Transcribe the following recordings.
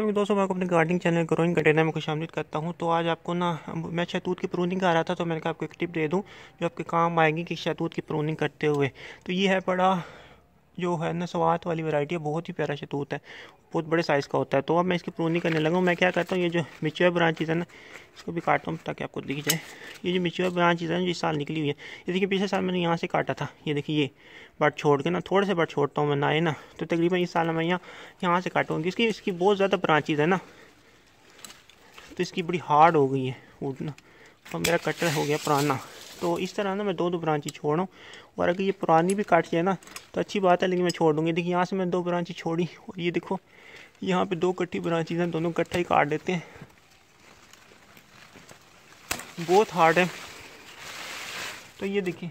तो दोस्तों मैं आपको अपने गार्डनिंग चैनल ग्रोइंग कंटेनर में खुश करता हूँ तो आज आपको ना मैं शैतूत की प्रूनिंग कर रहा था तो मैंने कहा आपको एक टिप दे दूँ जो आपके काम आएगी कि शैतूत की प्रूनिंग करते हुए तो ये है बड़ा जो है ना सवात वाली वैरायटी है बहुत ही प्यारा शतूत है बहुत बड़े साइज़ का होता है तो अब मैं इसकी प्रूनिंग करने लगा हूँ मैं क्या कहता हूँ ये जो ब्रांच ब्रांचेज है ना इसको भी काटता हूँ ताकि आपको दिख जाए ये जो ब्रांच ब्रांचेज है ना जो इस साल निकली हुई है ये देखिए पिछले साल मैंने यहाँ से काटा था ये देखिए ये बट छोड़ के ना थोड़े से बट छोड़ता हूँ मैं ना ना तो तकरीबन इस साल मैं यहाँ यहाँ से काटूँगी इसकी क्योंकि इसकी बहुत ज़्यादा ब्रांचेज है ना तो इसकी बड़ी हार्ड हो गई है उठना और मेरा कटर हो गया पुराना तो इस तरह ना मैं दो दो ब्रांच छोड़ रहा हूँ और अगर ये पुरानी भी काट जाए ना तो अच्छी बात है लेकिन मैं छोड़ दूँगी देखिए यहाँ से मैं दो ब्रांच छोड़ी और ये देखो यहाँ पर दो कट्ठी ब्रांचेज हैं दोनों कट्ठा ही काट देते हैं बहुत हार्ड है तो ये देखिए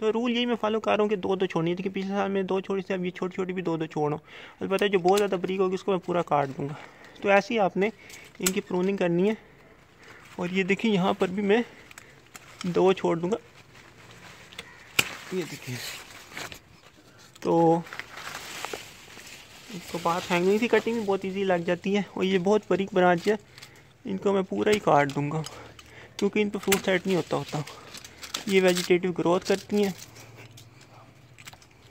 तो रूल यही मैं फॉलो कर रहा हूँ कि दो दो छोड़नी देखिए पिछले साल में दो छोड़ी थी अब ये छोटी छोटी भी दो दो छोड़ रहा हूँ अलबत्त जो बहुत ज़्यादा बरीक होगी उसको मैं पूरा काट दूँगा तो ऐसे ही आपने इनकी प्रोनिंग करनी है और ये देखिए यहाँ पर भी मैं दो छोड़ दूंगा ये देखिए तो इसको बात हैंगिंग थी कटिंग भी बहुत इजी लग जाती है और ये बहुत बरीक ब्रांच है इनको मैं पूरा ही काट दूंगा क्योंकि इन पर फ्रूट सेट नहीं होता होता ये वेजिटेटिव ग्रोथ करती हैं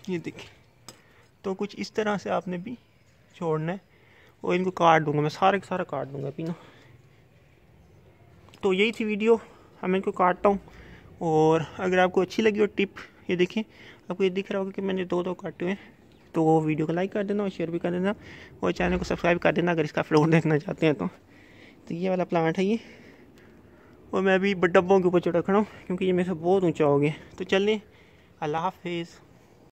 ये देखिए तो कुछ इस तरह से आपने भी छोड़ना है और इनको काट दूंगा मैं सारे का सारा काट दूंगा पीना तो यही थी वीडियो अब मैं इनको काटता हूँ और अगर आपको अच्छी लगी हो टिप ये देखें आपको ये दिख रहा होगा कि मैंने दो दो काटे हुए हैं तो वो वीडियो को लाइक कर देना और शेयर भी कर देना और चैनल को सब्सक्राइब कर देना अगर इसका फ्लोर देखना चाहते हैं तो तो ये वाला प्लांट है ये और मैं अभी डब्बों के ऊपर चढ़ा खड़ा हूँ क्योंकि ये मेरे से बहुत ऊँचा हो गया तो चलें अल्लाह हाफिज़